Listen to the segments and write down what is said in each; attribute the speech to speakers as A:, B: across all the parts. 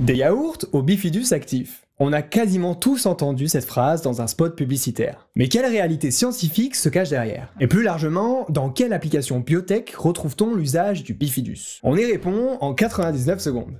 A: Des yaourts au bifidus actif. On a quasiment tous entendu cette phrase dans un spot publicitaire. Mais quelle réalité scientifique se cache derrière Et plus largement, dans quelle application biotech retrouve-t-on l'usage du bifidus On y répond en 99 secondes.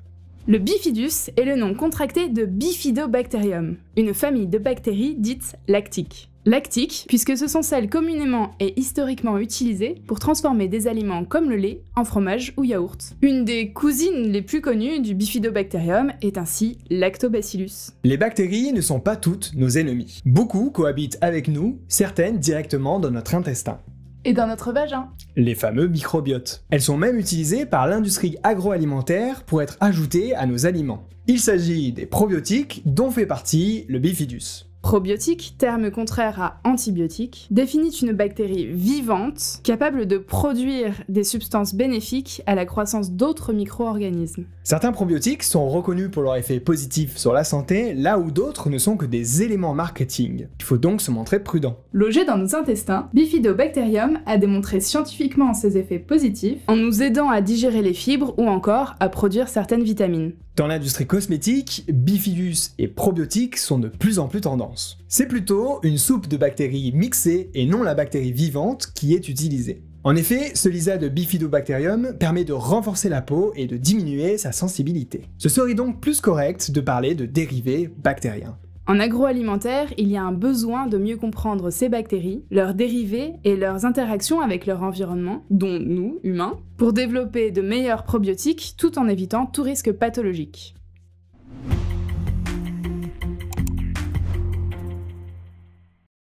A: Le bifidus
B: est le nom contracté de Bifidobacterium, une famille de bactéries dites lactiques. Lactiques, puisque ce sont celles communément et historiquement utilisées pour transformer des aliments comme le lait en fromage ou yaourt. Une des cousines les plus connues du bifidobacterium est ainsi Lactobacillus.
A: Les bactéries ne sont pas toutes nos ennemies. Beaucoup cohabitent avec nous, certaines directement dans notre intestin.
B: Et dans notre vagin.
A: Les fameux microbiotes. Elles sont même utilisées par l'industrie agroalimentaire pour être ajoutées à nos aliments. Il s'agit des probiotiques dont fait partie le bifidus.
B: Probiotique, terme contraire à antibiotique, définit une bactérie vivante capable de produire des substances bénéfiques à la croissance d'autres micro-organismes.
A: Certains probiotiques sont reconnus pour leur effet positif sur la santé, là où d'autres ne sont que des éléments marketing. Il faut donc se montrer prudent.
B: Logé dans nos intestins, Bifidobacterium a démontré scientifiquement ses effets positifs en nous aidant à digérer les fibres ou encore à produire certaines vitamines.
A: Dans l'industrie cosmétique, bifidus et probiotiques sont de plus en plus tendance. C'est plutôt une soupe de bactéries mixées et non la bactérie vivante qui est utilisée. En effet, ce lisa de Bifidobacterium permet de renforcer la peau et de diminuer sa sensibilité. Ce serait donc plus correct de parler de dérivés bactériens.
B: En agroalimentaire, il y a un besoin de mieux comprendre ces bactéries, leurs dérivés et leurs interactions avec leur environnement, dont nous, humains, pour développer de meilleurs probiotiques tout en évitant tout risque pathologique.